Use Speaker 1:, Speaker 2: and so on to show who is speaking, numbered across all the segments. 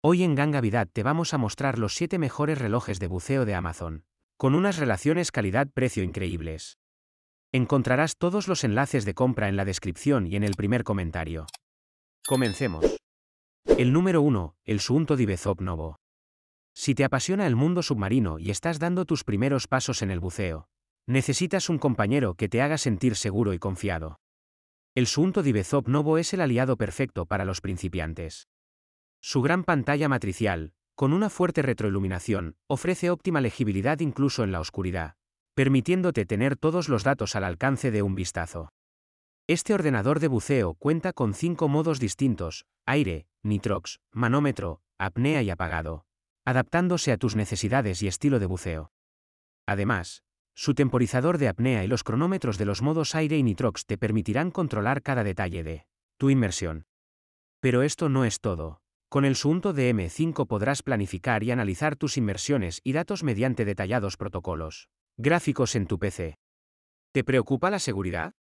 Speaker 1: Hoy en Gangavidad te vamos a mostrar los 7 mejores relojes de buceo de Amazon, con unas relaciones calidad-precio increíbles. Encontrarás todos los enlaces de compra en la descripción y en el primer comentario. Comencemos. El número 1, el Suunto di Novo. Si te apasiona el mundo submarino y estás dando tus primeros pasos en el buceo, necesitas un compañero que te haga sentir seguro y confiado. El Suunto Divezop Novo es el aliado perfecto para los principiantes. Su gran pantalla matricial, con una fuerte retroiluminación, ofrece óptima legibilidad incluso en la oscuridad, permitiéndote tener todos los datos al alcance de un vistazo. Este ordenador de buceo cuenta con cinco modos distintos, aire, nitrox, manómetro, apnea y apagado, adaptándose a tus necesidades y estilo de buceo. Además, su temporizador de apnea y los cronómetros de los modos aire y nitrox te permitirán controlar cada detalle de tu inmersión. Pero esto no es todo. Con el Suunto DM5 podrás planificar y analizar tus inmersiones y datos mediante detallados protocolos. Gráficos en tu PC. ¿Te preocupa la seguridad?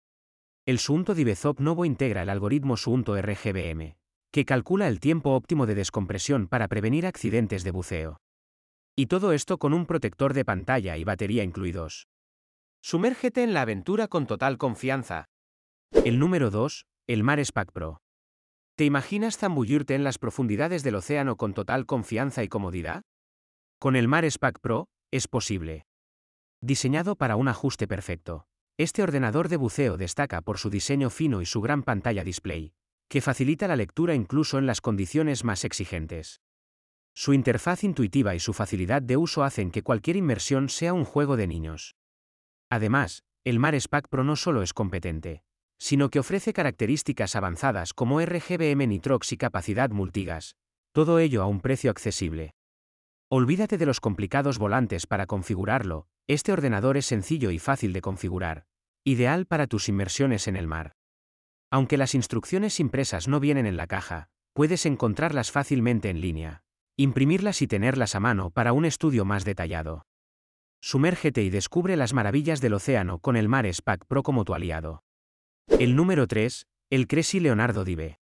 Speaker 1: El Suunto Divezop Novo integra el algoritmo Suunto RGBM, que calcula el tiempo óptimo de descompresión para prevenir accidentes de buceo. Y todo esto con un protector de pantalla y batería incluidos. Sumérgete en la aventura con total confianza. El número 2, el MarSpac Pro. ¿Te imaginas zambullirte en las profundidades del océano con total confianza y comodidad? Con el Mar Pro, es posible. Diseñado para un ajuste perfecto, este ordenador de buceo destaca por su diseño fino y su gran pantalla display, que facilita la lectura incluso en las condiciones más exigentes. Su interfaz intuitiva y su facilidad de uso hacen que cualquier inmersión sea un juego de niños. Además, el Mar Pro no solo es competente, sino que ofrece características avanzadas como RGBM nitrox y capacidad multigas, todo ello a un precio accesible. Olvídate de los complicados volantes para configurarlo, este ordenador es sencillo y fácil de configurar, ideal para tus inmersiones en el mar. Aunque las instrucciones impresas no vienen en la caja, puedes encontrarlas fácilmente en línea, imprimirlas y tenerlas a mano para un estudio más detallado. Sumérgete y descubre las maravillas del océano con el Mar SPAC Pro como tu aliado. El número 3, el Cresi Leonardo Dive.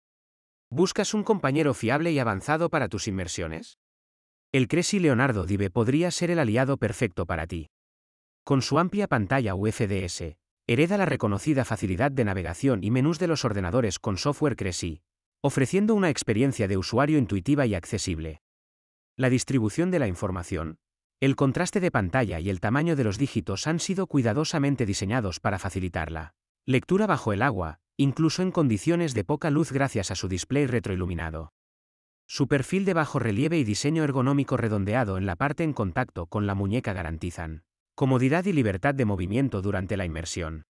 Speaker 1: ¿Buscas un compañero fiable y avanzado para tus inversiones? El Cresi Leonardo Dive podría ser el aliado perfecto para ti. Con su amplia pantalla UFDS, hereda la reconocida facilidad de navegación y menús de los ordenadores con software Cresi, ofreciendo una experiencia de usuario intuitiva y accesible. La distribución de la información, el contraste de pantalla y el tamaño de los dígitos han sido cuidadosamente diseñados para facilitarla. Lectura bajo el agua, incluso en condiciones de poca luz gracias a su display retroiluminado. Su perfil de bajo relieve y diseño ergonómico redondeado en la parte en contacto con la muñeca garantizan comodidad y libertad de movimiento durante la inmersión.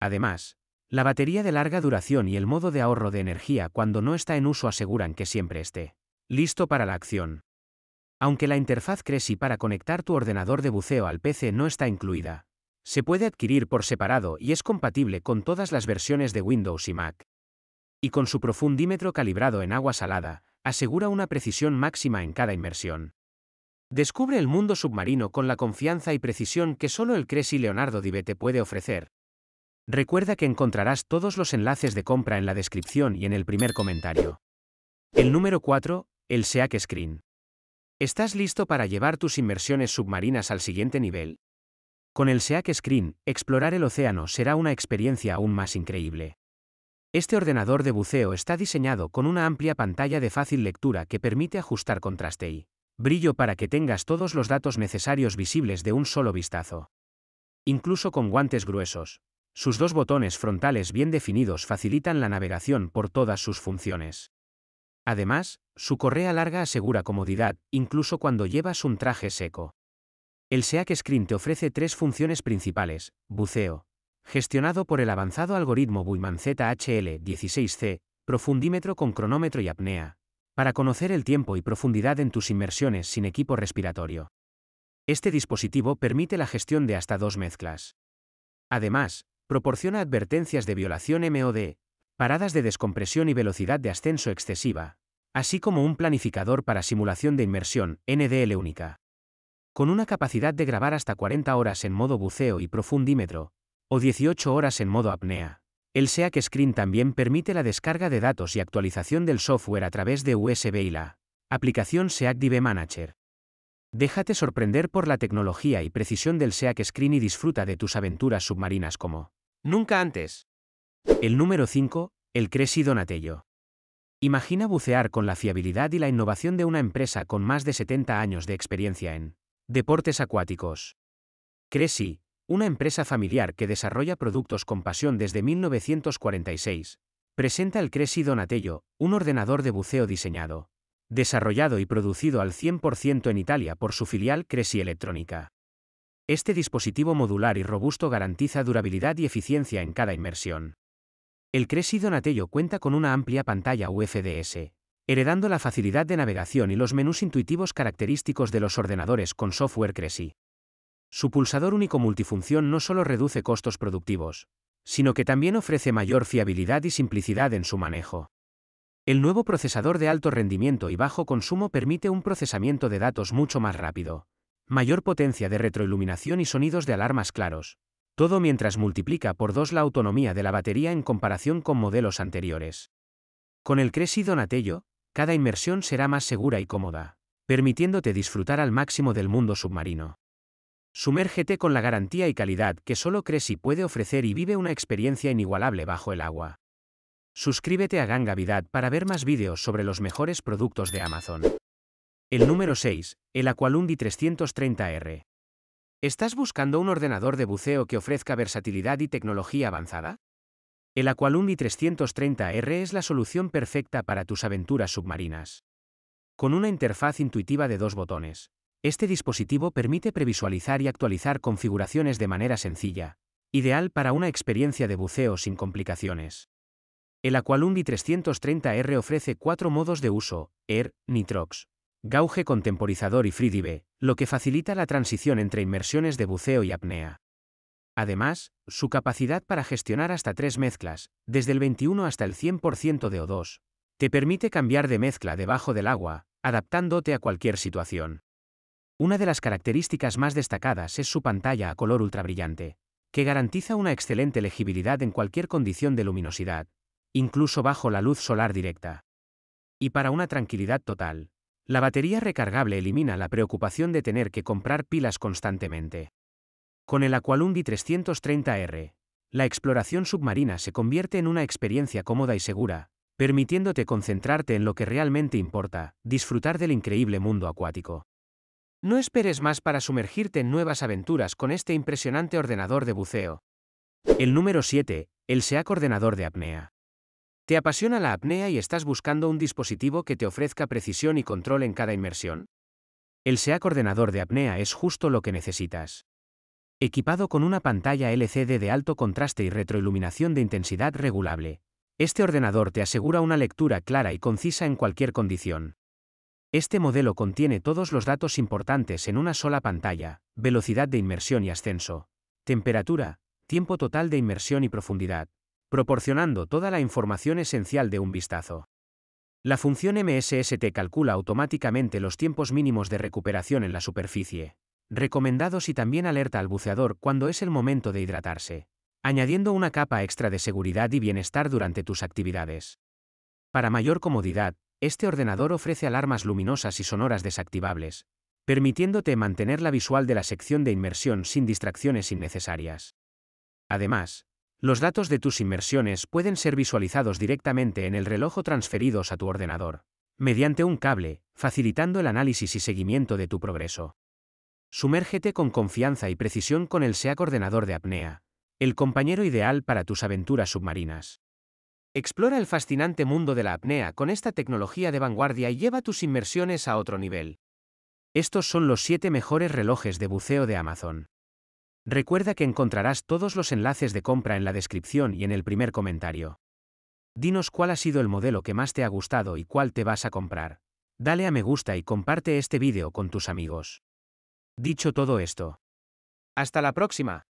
Speaker 1: Además, la batería de larga duración y el modo de ahorro de energía cuando no está en uso aseguran que siempre esté listo para la acción. Aunque la interfaz Cresi para conectar tu ordenador de buceo al PC no está incluida, se puede adquirir por separado y es compatible con todas las versiones de Windows y Mac. Y con su profundímetro calibrado en agua salada, asegura una precisión máxima en cada inmersión. Descubre el mundo submarino con la confianza y precisión que solo el Cresi Leonardo Divete puede ofrecer. Recuerda que encontrarás todos los enlaces de compra en la descripción y en el primer comentario. El número 4, el SEAC Screen. ¿Estás listo para llevar tus inmersiones submarinas al siguiente nivel? Con el SEAC Screen, explorar el océano será una experiencia aún más increíble. Este ordenador de buceo está diseñado con una amplia pantalla de fácil lectura que permite ajustar contraste y brillo para que tengas todos los datos necesarios visibles de un solo vistazo. Incluso con guantes gruesos, sus dos botones frontales bien definidos facilitan la navegación por todas sus funciones. Además, su correa larga asegura comodidad, incluso cuando llevas un traje seco. El SEAC Screen te ofrece tres funciones principales, buceo, gestionado por el avanzado algoritmo Buyman ZHL-16C, profundímetro con cronómetro y apnea, para conocer el tiempo y profundidad en tus inmersiones sin equipo respiratorio. Este dispositivo permite la gestión de hasta dos mezclas. Además, proporciona advertencias de violación MOD, paradas de descompresión y velocidad de ascenso excesiva, así como un planificador para simulación de inmersión, NDL única con una capacidad de grabar hasta 40 horas en modo buceo y profundímetro, o 18 horas en modo apnea. El SEAC Screen también permite la descarga de datos y actualización del software a través de USB y la aplicación SEAC DB Manager. Déjate sorprender por la tecnología y precisión del SEAC Screen y disfruta de tus aventuras submarinas como nunca antes. El número 5, el Cresi Donatello. Imagina bucear con la fiabilidad y la innovación de una empresa con más de 70 años de experiencia en Deportes Acuáticos. Cresci, una empresa familiar que desarrolla productos con pasión desde 1946, presenta el Cresci Donatello, un ordenador de buceo diseñado, desarrollado y producido al 100% en Italia por su filial Cresci Electrónica. Este dispositivo modular y robusto garantiza durabilidad y eficiencia en cada inmersión. El Cresci Donatello cuenta con una amplia pantalla UFDS, heredando la facilidad de navegación y los menús intuitivos característicos de los ordenadores con software Cresci. Su pulsador único multifunción no solo reduce costos productivos, sino que también ofrece mayor fiabilidad y simplicidad en su manejo. El nuevo procesador de alto rendimiento y bajo consumo permite un procesamiento de datos mucho más rápido, mayor potencia de retroiluminación y sonidos de alarmas claros, todo mientras multiplica por dos la autonomía de la batería en comparación con modelos anteriores. Con el Cresi Donatello, cada inmersión será más segura y cómoda, permitiéndote disfrutar al máximo del mundo submarino. Sumérgete con la garantía y calidad que solo Cresi puede ofrecer y vive una experiencia inigualable bajo el agua. Suscríbete a Gangavidad para ver más vídeos sobre los mejores productos de Amazon. El número 6, el Aqualundi 330R. ¿Estás buscando un ordenador de buceo que ofrezca versatilidad y tecnología avanzada? El AquaLumbi 330R es la solución perfecta para tus aventuras submarinas. Con una interfaz intuitiva de dos botones, este dispositivo permite previsualizar y actualizar configuraciones de manera sencilla, ideal para una experiencia de buceo sin complicaciones. El AquaLumbi 330R ofrece cuatro modos de uso, Air, e Nitrox, Gauge con temporizador y Freedive, lo que facilita la transición entre inmersiones de buceo y apnea. Además, su capacidad para gestionar hasta tres mezclas, desde el 21 hasta el 100% de O2, te permite cambiar de mezcla debajo del agua, adaptándote a cualquier situación. Una de las características más destacadas es su pantalla a color ultrabrillante, que garantiza una excelente legibilidad en cualquier condición de luminosidad, incluso bajo la luz solar directa. Y para una tranquilidad total, la batería recargable elimina la preocupación de tener que comprar pilas constantemente. Con el Aqualundi 330R, la exploración submarina se convierte en una experiencia cómoda y segura, permitiéndote concentrarte en lo que realmente importa, disfrutar del increíble mundo acuático. No esperes más para sumergirte en nuevas aventuras con este impresionante ordenador de buceo. El número 7, el SEAC ordenador de apnea. ¿Te apasiona la apnea y estás buscando un dispositivo que te ofrezca precisión y control en cada inmersión? El SEAC ordenador de apnea es justo lo que necesitas. Equipado con una pantalla LCD de alto contraste y retroiluminación de intensidad regulable, este ordenador te asegura una lectura clara y concisa en cualquier condición. Este modelo contiene todos los datos importantes en una sola pantalla, velocidad de inmersión y ascenso, temperatura, tiempo total de inmersión y profundidad, proporcionando toda la información esencial de un vistazo. La función MSST calcula automáticamente los tiempos mínimos de recuperación en la superficie, recomendados y también alerta al buceador cuando es el momento de hidratarse, añadiendo una capa extra de seguridad y bienestar durante tus actividades. Para mayor comodidad, este ordenador ofrece alarmas luminosas y sonoras desactivables, permitiéndote mantener la visual de la sección de inmersión sin distracciones innecesarias. Además, los datos de tus inmersiones pueden ser visualizados directamente en el reloj transferidos a tu ordenador, mediante un cable, facilitando el análisis y seguimiento de tu progreso. Sumérgete con confianza y precisión con el SEA Ordenador de Apnea, el compañero ideal para tus aventuras submarinas. Explora el fascinante mundo de la apnea con esta tecnología de vanguardia y lleva tus inmersiones a otro nivel. Estos son los 7 mejores relojes de buceo de Amazon. Recuerda que encontrarás todos los enlaces de compra en la descripción y en el primer comentario. Dinos cuál ha sido el modelo que más te ha gustado y cuál te vas a comprar. Dale a me gusta y comparte este vídeo con tus amigos. Dicho todo esto. Hasta la próxima.